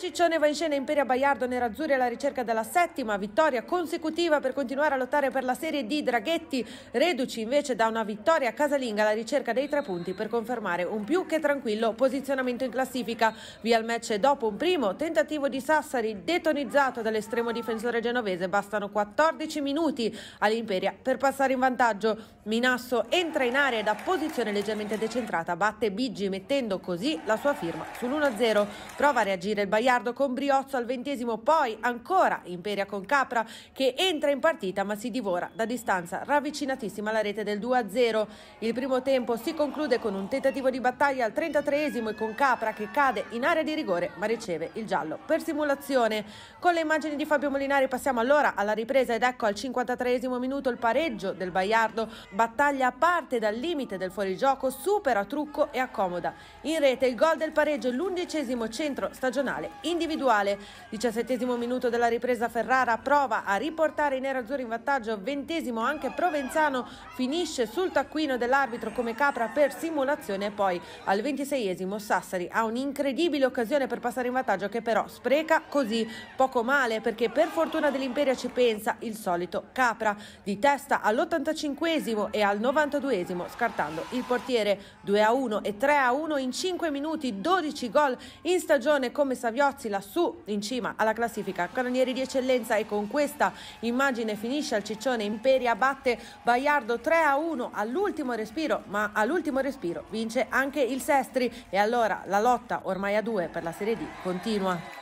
Ciccione va in scena Imperia Baiardo Nerazzurri alla ricerca della settima vittoria consecutiva per continuare a lottare per la Serie di Draghetti. Reduci invece da una vittoria casalinga alla ricerca dei tre punti per confermare un più che tranquillo posizionamento in classifica. Via il match dopo un primo tentativo di Sassari detonizzato dall'estremo difensore genovese. Bastano 14 minuti all'Imperia per passare in vantaggio. Minasso entra in area da posizione leggermente decentrata, batte Biggi mettendo così la sua firma sull'1-0. Prova a reagire il Baiardo biliardo con Briozzo al ventesimo, poi ancora Imperia con Capra che entra in partita ma si divora da distanza ravvicinatissima alla rete del 2-0. Il primo tempo si conclude con un tentativo di battaglia al 33esimo e con Capra che cade in area di rigore ma riceve il giallo per simulazione. Con le immagini di Fabio Molinari passiamo allora alla ripresa ed ecco al 53esimo minuto il pareggio del Baiardo, battaglia parte dal limite del fuorigioco, supera trucco e accomoda. In rete il gol del pareggio, l'undicesimo centro stagionale individuale. Diciassettesimo minuto della ripresa Ferrara prova a riportare i nerazzurri in vantaggio, ventesimo anche Provenzano finisce sul taccuino dell'arbitro come capra per simulazione poi al ventiseiesimo Sassari ha un'incredibile occasione per passare in vantaggio che però spreca così poco male perché per fortuna dell'Imperia ci pensa il solito capra di testa all'85 e al 92 scartando il portiere 2 a 1 e 3 a 1 in 5 minuti 12 gol in stagione come Saviotti Crozzi lassù in cima alla classifica Caronieri di eccellenza e con questa immagine finisce al ciccione Imperia batte Baiardo 3 a 1 all'ultimo respiro ma all'ultimo respiro vince anche il Sestri e allora la lotta ormai a due per la Serie D continua.